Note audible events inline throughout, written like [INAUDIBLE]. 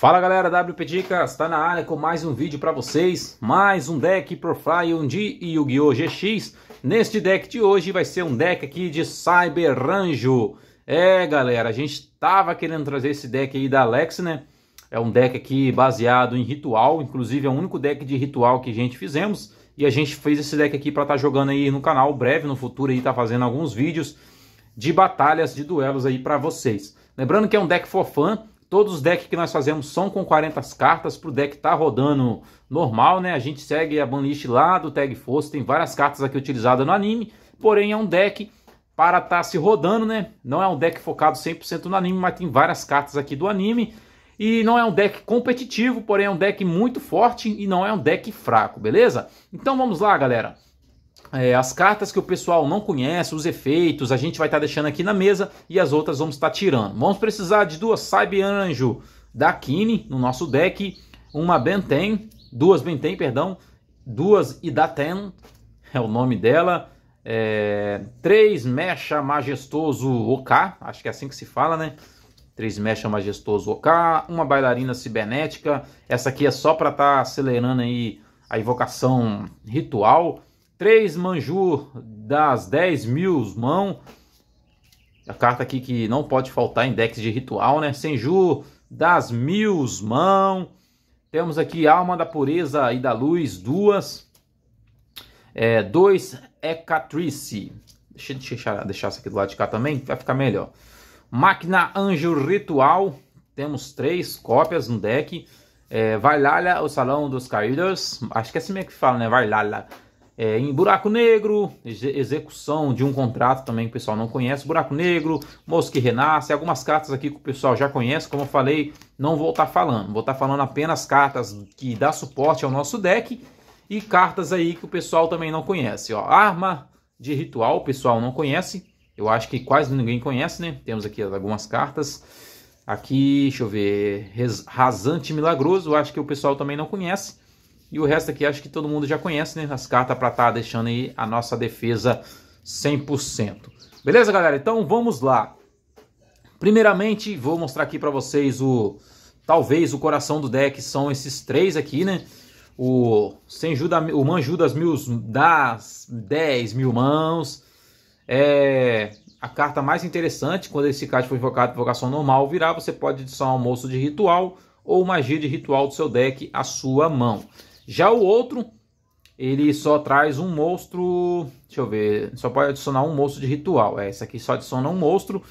Fala galera, WP Dicas, tá na área com mais um vídeo para vocês, mais um deck Profile de Yu-Gi-Oh! GX. Neste deck de hoje vai ser um deck aqui de Cyber Ranjo. É galera, a gente tava querendo trazer esse deck aí da Alex, né? É um deck aqui baseado em ritual, inclusive é o único deck de ritual que a gente fizemos. E a gente fez esse deck aqui para estar tá jogando aí no canal breve, no futuro aí tá fazendo alguns vídeos de batalhas, de duelos aí para vocês. Lembrando que é um deck for fun, Todos os decks que nós fazemos são com 40 cartas, para o deck tá rodando normal, né? A gente segue a banlist lá do Tag Force, tem várias cartas aqui utilizadas no anime, porém é um deck para estar tá se rodando, né? Não é um deck focado 100% no anime, mas tem várias cartas aqui do anime. E não é um deck competitivo, porém é um deck muito forte e não é um deck fraco, beleza? Então vamos lá, galera é, as cartas que o pessoal não conhece, os efeitos, a gente vai estar tá deixando aqui na mesa e as outras vamos estar tá tirando. Vamos precisar de duas Saibian Anjo da Kine no nosso deck, uma Benten, duas Benten, perdão, duas Idaten, é o nome dela, é, três Mecha Majestoso OK, acho que é assim que se fala, né? Três Mecha Majestoso OK, uma Bailarina Cibernética, essa aqui é só para estar tá acelerando aí a invocação ritual, Três manju das 10 mil mão. A carta aqui que não pode faltar em decks de ritual, né? Senju das mil mão. Temos aqui Alma da Pureza e da Luz, duas. É, dois Hecatrice. Deixa, eu deixar essa aqui do lado de cá também, vai ficar melhor. Máquina Anjo Ritual. Temos três cópias no deck. É, Vailala, o Salão dos Caídos. Acho que é assim mesmo que fala, né? Vailala é, em Buraco Negro, execução de um contrato também que o pessoal não conhece, Buraco Negro, Mosca que Renasce, algumas cartas aqui que o pessoal já conhece, como eu falei, não vou estar tá falando, vou estar tá falando apenas cartas que dá suporte ao nosso deck e cartas aí que o pessoal também não conhece, ó, Arma de Ritual, o pessoal não conhece, eu acho que quase ninguém conhece, né, temos aqui algumas cartas, aqui, deixa eu ver, Rasante Milagroso, eu acho que o pessoal também não conhece, e o resto aqui acho que todo mundo já conhece, né? As cartas para estar tá deixando aí a nossa defesa 100%. Beleza, galera? Então vamos lá. Primeiramente, vou mostrar aqui para vocês o... Talvez o coração do deck são esses três aqui, né? O, Senju da, o Manju das, mil, das 10 mil mãos. É, a carta mais interessante, quando esse card for invocado invocação normal virar, você pode adicionar um almoço de ritual ou magia de ritual do seu deck à sua mão. Já o outro, ele só traz um monstro. Deixa eu ver. Só pode adicionar um monstro de ritual. É, esse aqui só adiciona um monstro.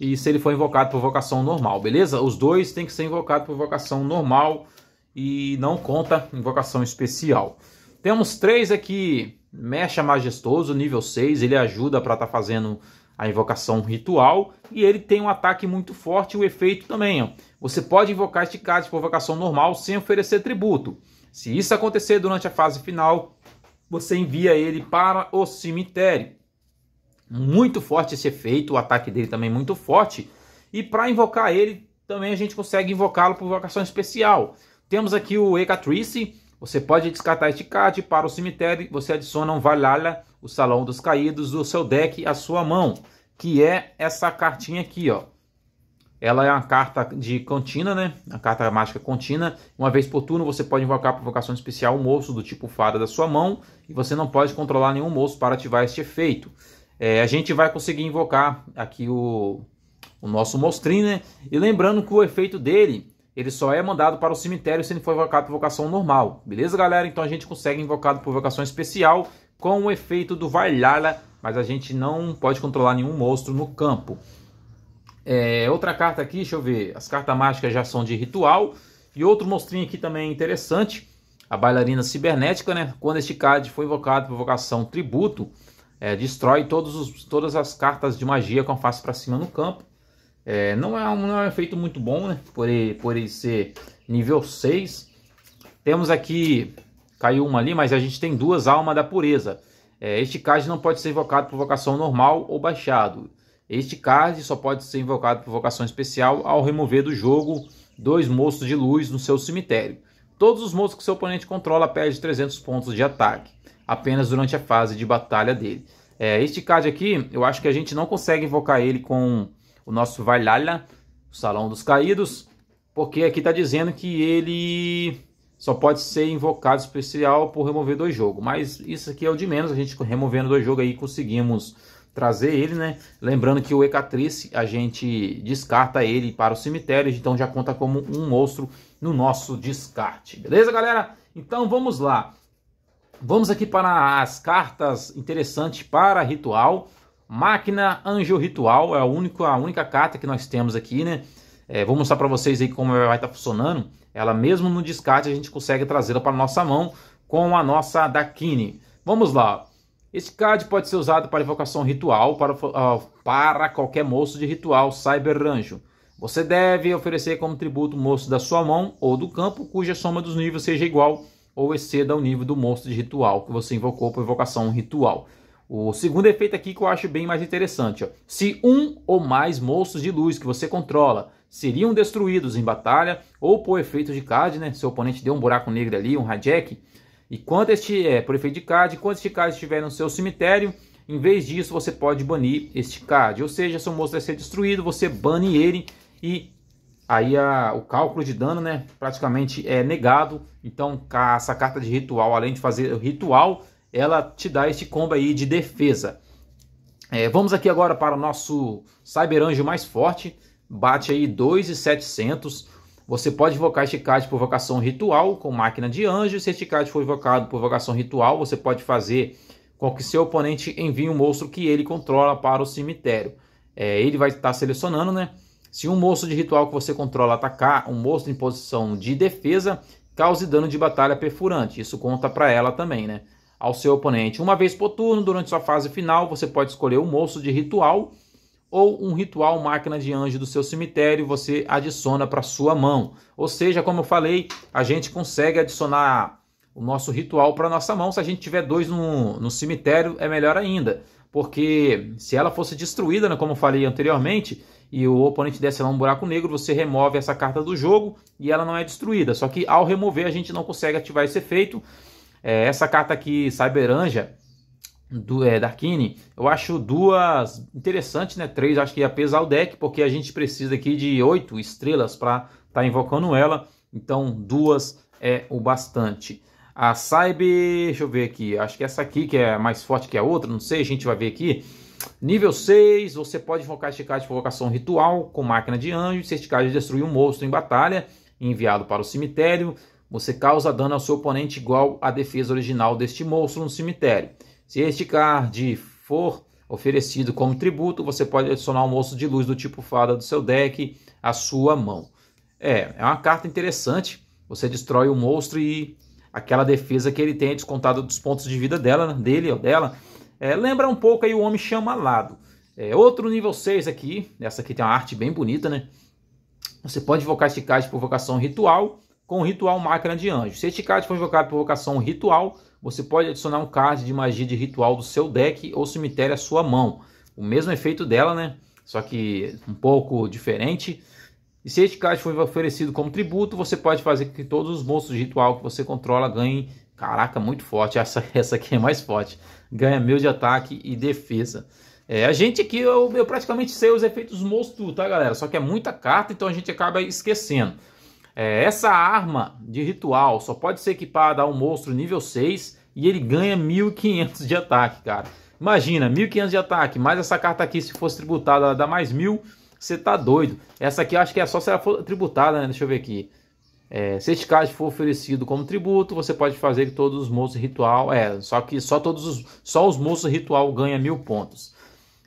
E se ele for invocado por vocação normal, beleza? Os dois tem que ser invocado por vocação normal. E não conta invocação especial. Temos três aqui. Mecha Majestoso, nível 6. Ele ajuda para estar tá fazendo a invocação ritual. E ele tem um ataque muito forte o efeito também. Ó. Você pode invocar este card por vocação normal sem oferecer tributo. Se isso acontecer durante a fase final, você envia ele para o cemitério. Muito forte esse efeito, o ataque dele também muito forte. E para invocar ele, também a gente consegue invocá-lo por vocação especial. Temos aqui o Ecatrice, você pode descartar este card para o cemitério, você adiciona um Valhalla, o Salão dos Caídos, do seu deck à sua mão, que é essa cartinha aqui, ó. Ela é uma carta de cantina, né? A carta mágica é cantina. Uma vez por turno você pode invocar por vocação especial um moço do tipo fada da sua mão e você não pode controlar nenhum moço para ativar este efeito. É, a gente vai conseguir invocar aqui o, o nosso mostrinho, né? E lembrando que o efeito dele ele só é mandado para o cemitério se ele for invocado por vocação normal. Beleza, galera? Então a gente consegue invocado por vocação especial com o efeito do Vailala, mas a gente não pode controlar nenhum monstro no campo. É, outra carta aqui, deixa eu ver. As cartas mágicas já são de ritual. E outro mostrinho aqui também interessante. A bailarina cibernética, né? Quando este card foi invocado por vocação tributo, é, destrói todos os, todas as cartas de magia com a face para cima no campo. É, não, é um, não é um efeito muito bom, né? Por ele, por ele ser nível 6. Temos aqui, caiu uma ali, mas a gente tem duas almas da pureza. É, este card não pode ser invocado por vocação normal ou baixado. Este card só pode ser invocado por vocação especial ao remover do jogo dois moços de luz no seu cemitério. Todos os moços que seu oponente controla perdem 300 pontos de ataque, apenas durante a fase de batalha dele. É, este card aqui, eu acho que a gente não consegue invocar ele com o nosso Valhalla, o Salão dos Caídos, porque aqui está dizendo que ele só pode ser invocado especial por remover dois jogos. Mas isso aqui é o de menos, a gente removendo dois jogos aí conseguimos trazer ele, né? Lembrando que o Ecatrice a gente descarta ele para o cemitério, então já conta como um monstro no nosso descarte. Beleza, galera? Então vamos lá. Vamos aqui para as cartas interessantes para ritual. Máquina Anjo Ritual é a única, a única carta que nós temos aqui, né? É, vou mostrar para vocês aí como ela vai estar tá funcionando. Ela mesmo no descarte a gente consegue trazê-la para nossa mão com a nossa Dakini. Vamos lá. Este card pode ser usado para evocação ritual para, uh, para qualquer moço de ritual Cyber Rancho. Você deve oferecer como tributo o moço da sua mão ou do campo, cuja soma dos níveis seja igual ou exceda o nível do monstro de ritual que você invocou por evocação ritual. O segundo efeito aqui que eu acho bem mais interessante. Ó. Se um ou mais monstros de luz que você controla seriam destruídos em batalha, ou por efeito de card, né? Seu oponente deu um buraco negro ali, um hijack, e quando este é por efeito de CAD, quando este CAD estiver no seu cemitério, em vez disso você pode banir este CAD. Ou seja, seu moço vai ser destruído, você bane ele e aí a, o cálculo de dano né, praticamente é negado. Então essa carta de ritual, além de fazer o ritual, ela te dá este combo aí de defesa. É, vamos aqui agora para o nosso cyber anjo mais forte. Bate aí 2,700. Você pode invocar este card por vocação ritual com máquina de anjo. Se este card for invocado por vocação ritual, você pode fazer com que seu oponente envie um monstro que ele controla para o cemitério. É, ele vai estar selecionando, né? Se um monstro de ritual que você controla atacar um monstro em posição de defesa, cause dano de batalha perfurante. Isso conta para ela também, né? Ao seu oponente. Uma vez por turno, durante sua fase final, você pode escolher um monstro de ritual ou um ritual máquina de anjo do seu cemitério, você adiciona para sua mão. Ou seja, como eu falei, a gente consegue adicionar o nosso ritual para nossa mão. Se a gente tiver dois no, no cemitério, é melhor ainda, porque se ela fosse destruída, né, como eu falei anteriormente, e o oponente desse lá é um buraco negro, você remove essa carta do jogo e ela não é destruída. Só que ao remover, a gente não consegue ativar esse efeito. É, essa carta aqui, Cyberanja, do é, Kini, eu acho duas interessantes, né? Três, acho que ia pesar o deck, porque a gente precisa aqui de oito estrelas para estar tá invocando ela. Então, duas é o bastante. A Saib, deixa eu ver aqui, acho que essa aqui que é mais forte que a outra, não sei, a gente vai ver aqui. Nível 6, você pode invocar este card de provocação ritual com máquina de anjo. Se este card destruir um monstro em batalha, enviado para o cemitério, você causa dano ao seu oponente igual à defesa original deste monstro no cemitério. Se este card for oferecido como tributo, você pode adicionar um monstro de luz do tipo fada do seu deck à sua mão. É, é uma carta interessante. Você destrói o monstro e aquela defesa que ele tem é descontada dos pontos de vida dela, dele ou dela. É, lembra um pouco aí o Homem Chamalado. É, outro nível 6 aqui, essa aqui tem uma arte bem bonita, né? Você pode invocar este card por vocação ritual com o ritual Máquina de Anjo. Se este card for invocado por vocação ritual, você pode adicionar um card de magia de ritual do seu deck ou cemitério à sua mão. O mesmo efeito dela, né? Só que um pouco diferente. E se este card for oferecido como tributo, você pode fazer com que todos os monstros de ritual que você controla ganhem. Caraca, muito forte. [LAUGHS] Essa, essa aqui é mais forte. Ganha mil de ataque e defesa. É, a gente aqui, eu, eu praticamente sei os efeitos monstro, tá galera? Só que é muita carta, então a gente acaba esquecendo. É, essa arma de ritual só pode ser equipada a um monstro nível 6 e ele ganha 1500 de ataque, cara. Imagina, 1500 de ataque, mais essa carta aqui, se fosse tributada, ela dá mais 1000. Você tá doido. Essa aqui eu acho que é só se ela for tributada, né? Deixa eu ver aqui. É, se este card for oferecido como tributo, você pode fazer que todos os monstros ritual. É, só que só todos os, só os monstros ritual ganham mil pontos.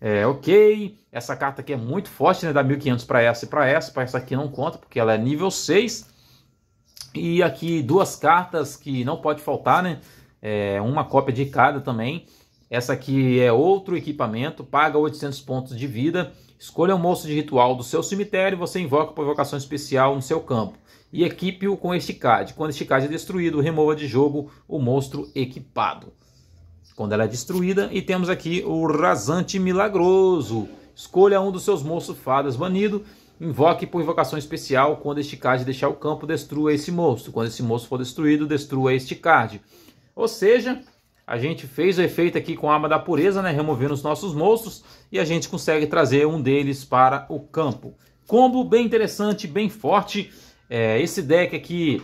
É, ok. Essa carta aqui é muito forte, né? Dá 1500 para essa e para essa. Para essa aqui não conta, porque ela é nível 6. E aqui duas cartas que não pode faltar, né? É, uma cópia de cada também. Essa aqui é outro equipamento, paga 800 pontos de vida. Escolha um moço de ritual do seu cemitério e você invoca por invocação especial no seu campo. E equipe-o com este card. Quando este card é destruído, remova de jogo o monstro equipado. Quando ela é destruída, e temos aqui o Rasante Milagroso. Escolha um dos seus moços fadas banido, invoque por invocação especial. Quando este card deixar o campo, destrua esse monstro. Quando esse monstro for destruído, destrua este card. Ou seja, a gente fez o efeito aqui com a arma da pureza, né? removendo os nossos monstros, e a gente consegue trazer um deles para o campo. Combo bem interessante, bem forte. É, esse deck aqui,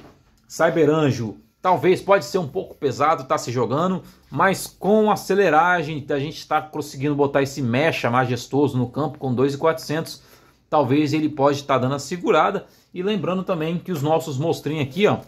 Cyber Anjo, Talvez pode ser um pouco pesado, tá se jogando, mas com a aceleragem a gente está conseguindo botar esse mecha majestoso no campo com 2,400, talvez ele pode estar tá dando a segurada. E lembrando também que os nossos mostrinhos aqui, ó,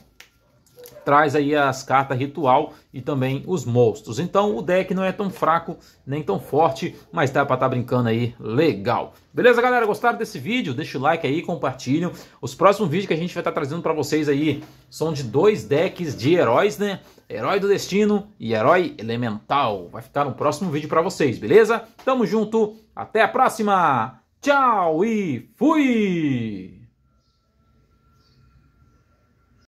traz aí as cartas ritual e também os monstros. Então o deck não é tão fraco nem tão forte, mas dá para estar tá brincando aí legal. Beleza, galera? Gostaram desse vídeo? Deixa o like aí, compartilham. Os próximos vídeos que a gente vai estar tá trazendo para vocês aí são de dois decks de heróis, né? Herói do Destino e Herói Elemental. Vai ficar no próximo vídeo para vocês, beleza? Tamo junto, até a próxima! Tchau e fui!